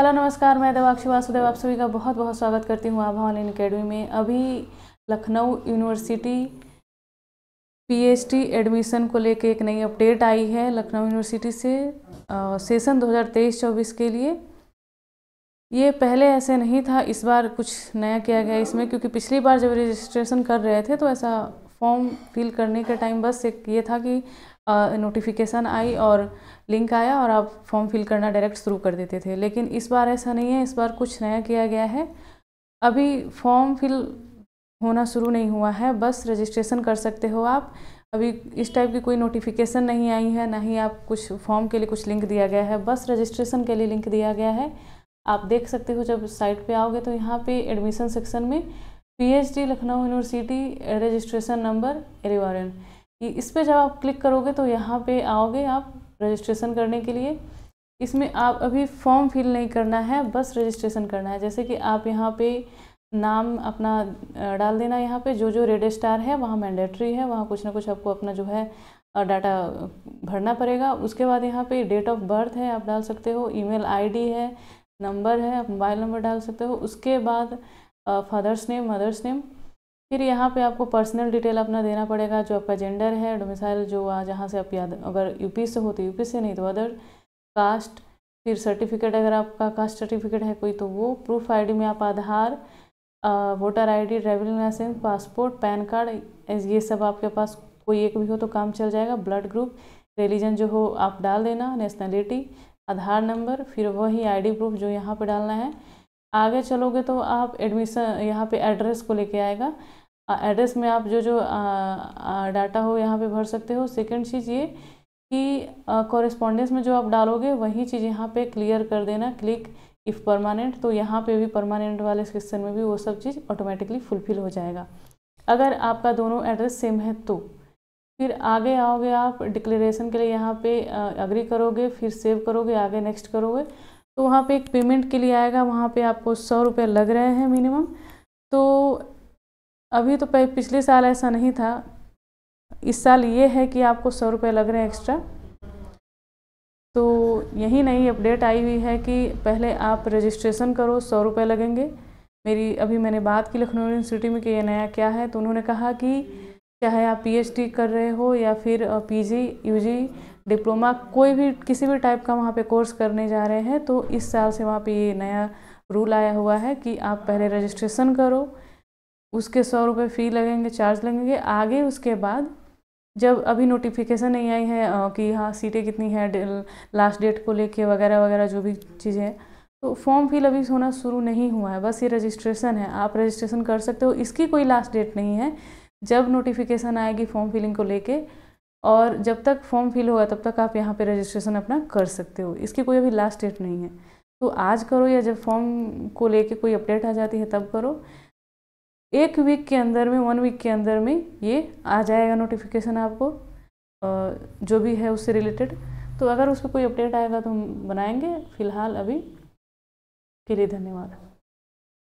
hello नमस्कार मैं देवाक्षी वासुदेव आप सभी का बहुत बहुत स्वागत करती हूँ आभा ऑनलाइन अकेडमी में अभी लखनऊ यूनिवर्सिटी पीएचडी एडमिशन को लेके एक नई अपडेट आई है लखनऊ यूनिवर्सिटी से आ, सेशन 2023-24 के लिए ये पहले ऐसे नहीं था इस बार कुछ नया किया गया इसमें क्योंकि पिछली बार जब रजिस्ट्रेशन कर रहे थे तो ऐसा फॉर्म फिल करने के टाइम बस एक ये था कि नोटिफिकेशन आई और लिंक आया और आप फॉर्म फिल करना डायरेक्ट शुरू कर देते थे लेकिन इस बार ऐसा नहीं है इस बार कुछ नया किया गया है अभी फॉर्म फिल होना शुरू नहीं हुआ है बस रजिस्ट्रेशन कर सकते हो आप अभी इस टाइप की कोई नोटिफिकेशन नहीं आई है ना ही आप कुछ फॉर्म के लिए कुछ लिंक दिया गया है बस रजिस्ट्रेशन के लिए लिंक दिया गया है आप देख सकते हो जब साइट पे आओगे तो यहाँ पे एडमिशन सेक्शन में PhD Lucknow university registration number एरिवारन इस पर जब आप क्लिक करोगे तो यहाँ पे आओगे आप रजिस्ट्रेशन करने के लिए इसमें आप अभी फॉर्म फिल नहीं करना है बस रजिस्ट्रेशन करना है जैसे कि आप यहाँ पे नाम अपना डाल देना यहाँ पे जो जो रेड स्टार है वहाँ मैंडेटरी है वहाँ कुछ ना कुछ आपको अपना जो है डाटा भरना पड़ेगा उसके बाद यहाँ पे डेट ऑफ बर्थ है आप डाल सकते हो ईमेल आईडी है नंबर है आप मोबाइल नंबर डाल सकते हो उसके बाद फादर्स नेम मदर्स नेम फिर यहाँ पे आपको पर्सनल डिटेल अपना देना पड़ेगा जो आपका जेंडर है डोमिसाइल जो जहाँ से आप याद अगर यूपी से हो तो यूपी से नहीं तो अदर कास्ट फिर सर्टिफिकेट अगर आपका कास्ट सर्टिफिकेट है कोई तो वो प्रूफ आईडी में आप Aadhaar voter ID driving licence passport PAN card ये सब आपके पास कोई एक भी हो तो काम चल जाएगा ब्लड ग्रुप रिलीजन जो हो आप डाल देना नेशनलिटी आधार नंबर फिर वही आई प्रूफ जो यहाँ पर डालना है आगे चलोगे तो आप एडमिशन यहाँ पे एड्रेस को लेके आएगा एड्रेस में आप जो जो आ, आ, डाटा हो यहाँ पे भर सकते हो सेकंड चीज़ ये कि कॉरेस्पॉन्डेंस में जो आप डालोगे वही चीज़ यहाँ पे क्लियर कर देना क्लिक इफ़ परमानेंट तो यहाँ पे भी परमानेंट वाले सेक्शन में भी वो सब चीज़ ऑटोमेटिकली फुलफिल हो जाएगा अगर आपका दोनों एड्रेस सेम है तो फिर आगे आओगे आप डिक्लेरेशन के लिए यहाँ पे अग्री करोगे फिर सेव करोगे आगे नेक्स्ट करोगे तो वहाँ पे एक पेमेंट के लिए आएगा वहाँ पे आपको सौ रुपये लग रहे हैं मिनिमम तो अभी तो पिछले साल ऐसा नहीं था इस साल ये है कि आपको सौ रुपये लग रहे हैं एक्स्ट्रा तो यही नई अपडेट आई हुई है कि पहले आप रजिस्ट्रेशन करो सौ रुपये लगेंगे मेरी अभी मैंने बात की लखनऊ यूनिवर्सिटी में कि ये नया क्या है तो उन्होंने कहा कि चाहे आप पीएचडी कर रहे हो या फिर पीजी यूजी डिप्लोमा कोई भी किसी भी टाइप का वहाँ पे कोर्स करने जा रहे हैं तो इस साल से वहाँ पे ये नया रूल आया हुआ है कि आप पहले रजिस्ट्रेशन करो उसके सौ रुपये फ़ी लगेंगे चार्ज लगेंगे आगे उसके बाद जब अभी नोटिफिकेशन नहीं आई है कि हाँ सीटें कितनी हैं लास्ट डेट को लेके वगैरह वगैरह जो भी चीज़ें तो फॉर्म फिल अभी होना शुरू नहीं हुआ है बस ये रजिस्ट्रेशन है आप रजिस्ट्रेशन कर सकते हो इसकी कोई लास्ट डेट नहीं है जब नोटिफिकेशन आएगी फॉर्म फिलिंग को लेके और जब तक फॉर्म फिल होगा तब तक आप यहाँ पे रजिस्ट्रेशन अपना कर सकते हो इसकी कोई अभी लास्ट डेट नहीं है तो आज करो या जब फॉर्म को लेके कोई अपडेट आ जाती है तब करो एक वीक के अंदर में वन वीक के अंदर में ये आ जाएगा नोटिफिकेशन आपको जो भी है उससे रिलेटेड तो अगर उस पर कोई अपडेट आएगा तो हम बनाएंगे फ़िलहाल अभी के लिए धन्यवाद